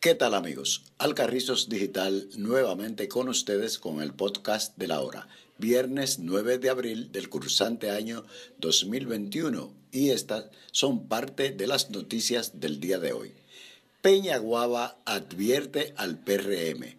¿Qué tal amigos? Alcarrizos Digital nuevamente con ustedes con el podcast de la hora, viernes 9 de abril del cursante año 2021 y estas son parte de las noticias del día de hoy. Peña Peñaguaba advierte al PRM.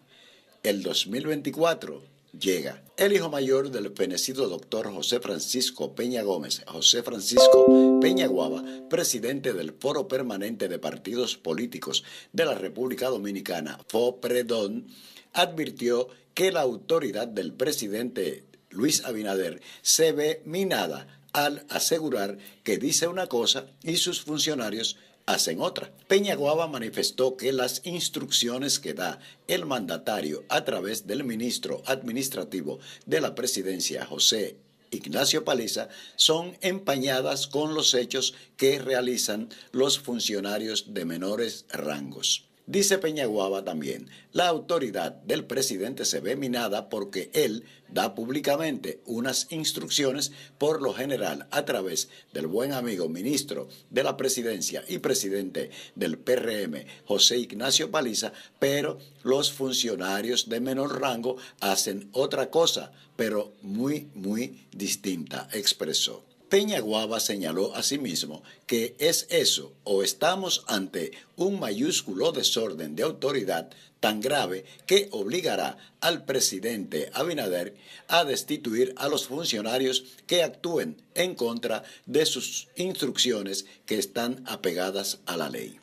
El 2024 llega. El hijo mayor del fenecido doctor José Francisco Peña Gómez, José Francisco Peña Guava, presidente del Foro Permanente de Partidos Políticos de la República Dominicana, FOPREDON, advirtió que la autoridad del presidente Luis Abinader se ve minada al asegurar que dice una cosa y sus funcionarios hacen otra. Peñaguaba manifestó que las instrucciones que da el mandatario a través del ministro administrativo de la presidencia, José Ignacio Paliza son empañadas con los hechos que realizan los funcionarios de menores rangos. Dice Peñaguaba también, la autoridad del presidente se ve minada porque él da públicamente unas instrucciones por lo general a través del buen amigo ministro de la presidencia y presidente del PRM, José Ignacio Paliza, pero los funcionarios de menor rango hacen otra cosa, pero muy, muy distinta, expresó. Peña Guava señaló asimismo que es eso o estamos ante un mayúsculo desorden de autoridad tan grave que obligará al presidente Abinader a destituir a los funcionarios que actúen en contra de sus instrucciones que están apegadas a la ley.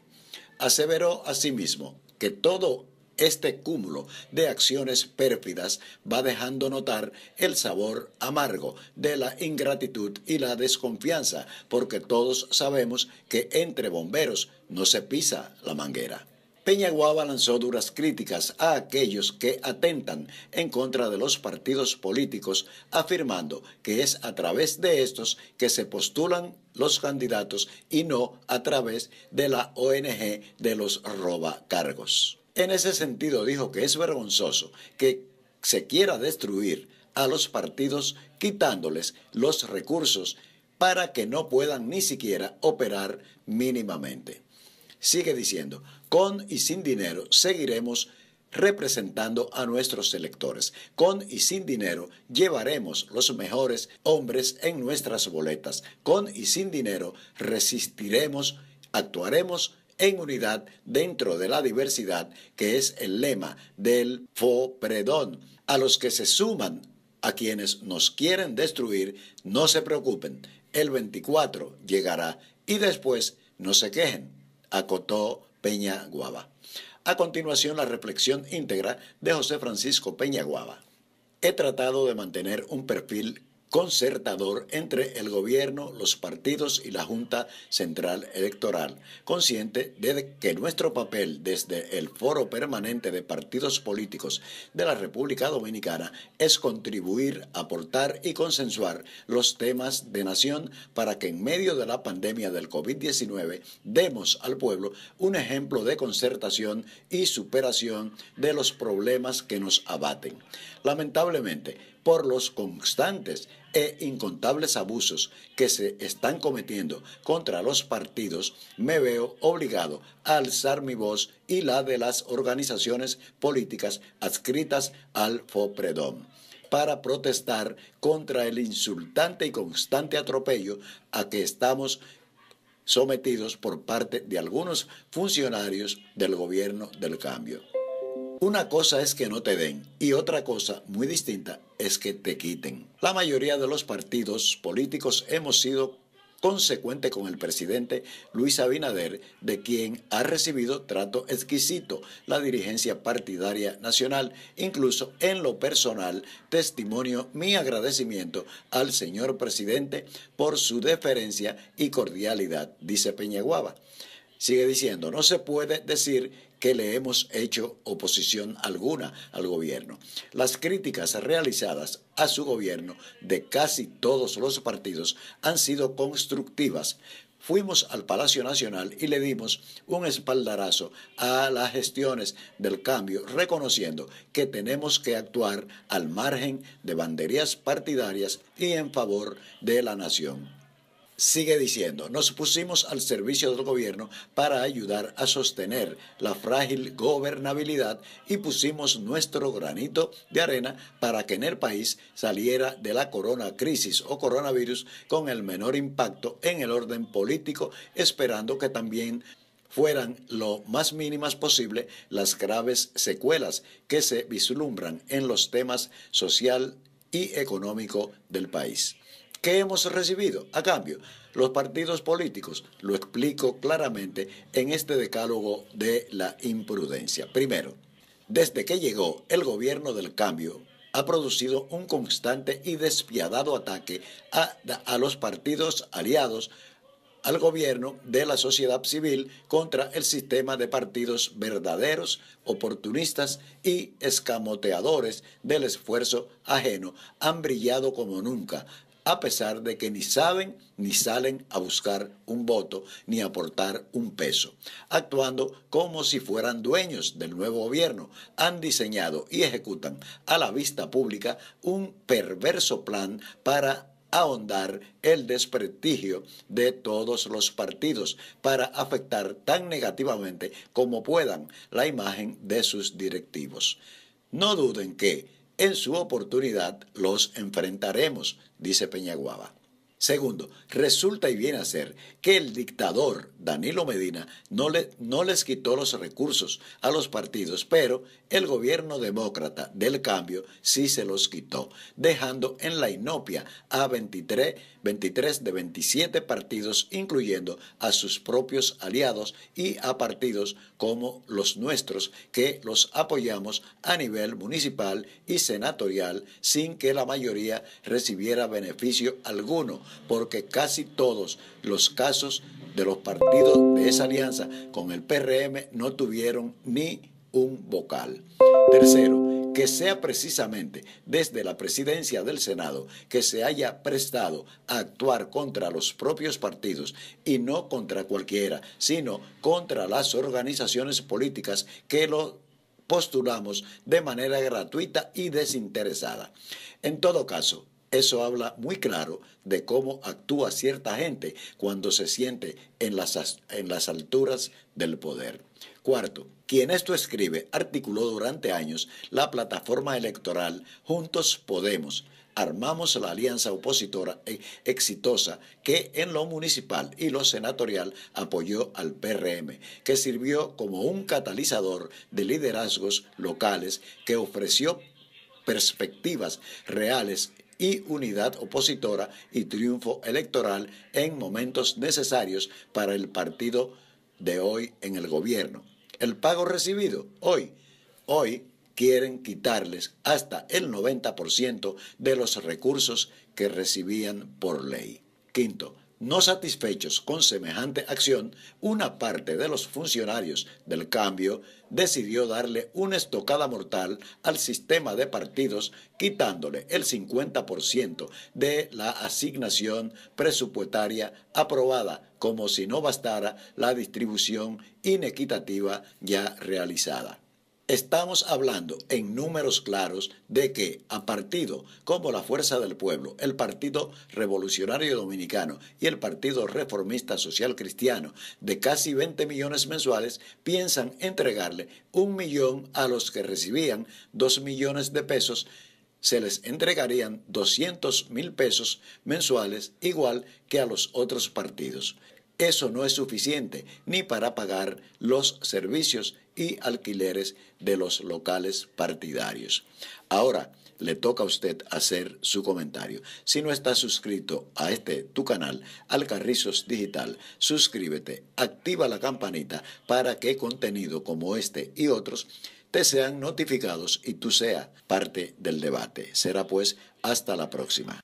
Aseveró asimismo que todo este cúmulo de acciones pérfidas va dejando notar el sabor amargo de la ingratitud y la desconfianza, porque todos sabemos que entre bomberos no se pisa la manguera. Peñaguaba lanzó duras críticas a aquellos que atentan en contra de los partidos políticos, afirmando que es a través de estos que se postulan los candidatos y no a través de la ONG de los robacargos. En ese sentido, dijo que es vergonzoso que se quiera destruir a los partidos quitándoles los recursos para que no puedan ni siquiera operar mínimamente. Sigue diciendo, con y sin dinero seguiremos representando a nuestros electores. Con y sin dinero llevaremos los mejores hombres en nuestras boletas. Con y sin dinero resistiremos, actuaremos en unidad dentro de la diversidad, que es el lema del FOPREDON. A los que se suman, a quienes nos quieren destruir, no se preocupen, el 24 llegará y después no se quejen, acotó Peña Guava. A continuación, la reflexión íntegra de José Francisco Peña Guava. He tratado de mantener un perfil concertador entre el gobierno, los partidos y la Junta Central Electoral, consciente de que nuestro papel desde el foro permanente de partidos políticos de la República Dominicana es contribuir, aportar y consensuar los temas de nación para que en medio de la pandemia del COVID-19 demos al pueblo un ejemplo de concertación y superación de los problemas que nos abaten. Lamentablemente, por los constantes e incontables abusos que se están cometiendo contra los partidos, me veo obligado a alzar mi voz y la de las organizaciones políticas adscritas al FOPREDOM para protestar contra el insultante y constante atropello a que estamos sometidos por parte de algunos funcionarios del gobierno del cambio. Una cosa es que no te den y otra cosa muy distinta es que te quiten. La mayoría de los partidos políticos hemos sido consecuente con el presidente Luis Abinader, de quien ha recibido trato exquisito la dirigencia partidaria nacional, incluso en lo personal, testimonio mi agradecimiento al señor presidente por su deferencia y cordialidad, dice Peñaguaba. Sigue diciendo, no se puede decir que le hemos hecho oposición alguna al gobierno. Las críticas realizadas a su gobierno de casi todos los partidos han sido constructivas, fuimos al Palacio Nacional y le dimos un espaldarazo a las gestiones del cambio, reconociendo que tenemos que actuar al margen de banderías partidarias y en favor de la nación. Sigue diciendo, nos pusimos al servicio del gobierno para ayudar a sostener la frágil gobernabilidad y pusimos nuestro granito de arena para que en el país saliera de la corona crisis o coronavirus con el menor impacto en el orden político, esperando que también fueran lo más mínimas posible las graves secuelas que se vislumbran en los temas social y económico del país. ¿Qué hemos recibido? A cambio, los partidos políticos, lo explico claramente en este decálogo de la imprudencia. Primero, desde que llegó el gobierno del cambio, ha producido un constante y despiadado ataque a, a los partidos aliados al gobierno de la sociedad civil contra el sistema de partidos verdaderos, oportunistas y escamoteadores del esfuerzo ajeno han brillado como nunca, a pesar de que ni saben ni salen a buscar un voto ni aportar un peso, actuando como si fueran dueños del nuevo gobierno. Han diseñado y ejecutan a la vista pública un perverso plan para ahondar el desprestigio de todos los partidos para afectar tan negativamente como puedan la imagen de sus directivos. No duden que en su oportunidad los enfrentaremos, dice Peñaguaba. Segundo, resulta y viene a ser que el dictador Danilo Medina no, no les quitó los recursos a los partidos, pero el gobierno demócrata del cambio sí se los quitó, dejando en la inopia a 23, 23 de 27 partidos, incluyendo a sus propios aliados y a partidos como los nuestros, que los apoyamos a nivel municipal y senatorial sin que la mayoría recibiera beneficio alguno porque casi todos los casos de los partidos de esa alianza con el PRM no tuvieron ni un vocal. Tercero, que sea precisamente desde la presidencia del Senado que se haya prestado a actuar contra los propios partidos y no contra cualquiera, sino contra las organizaciones políticas que lo postulamos de manera gratuita y desinteresada. En todo caso, eso habla muy claro de cómo actúa cierta gente cuando se siente en las, en las alturas del poder. Cuarto, quien esto escribe articuló durante años la plataforma electoral Juntos Podemos. Armamos la alianza opositora e exitosa que en lo municipal y lo senatorial apoyó al PRM, que sirvió como un catalizador de liderazgos locales que ofreció perspectivas reales y unidad opositora y triunfo electoral en momentos necesarios para el partido de hoy en el gobierno. El pago recibido hoy, hoy quieren quitarles hasta el 90% de los recursos que recibían por ley. Quinto, no satisfechos con semejante acción, una parte de los funcionarios del cambio decidió darle una estocada mortal al sistema de partidos, quitándole el 50% de la asignación presupuestaria aprobada, como si no bastara la distribución inequitativa ya realizada. Estamos hablando en números claros de que a partido como la Fuerza del Pueblo, el Partido Revolucionario Dominicano y el Partido Reformista Social Cristiano, de casi 20 millones mensuales, piensan entregarle un millón a los que recibían 2 millones de pesos se les entregarían 200 mil pesos mensuales, igual que a los otros partidos eso no es suficiente ni para pagar los servicios y alquileres de los locales partidarios. Ahora, le toca a usted hacer su comentario. Si no está suscrito a este tu canal, Alcarrizos Digital, suscríbete, activa la campanita para que contenido como este y otros te sean notificados y tú seas parte del debate. Será pues hasta la próxima.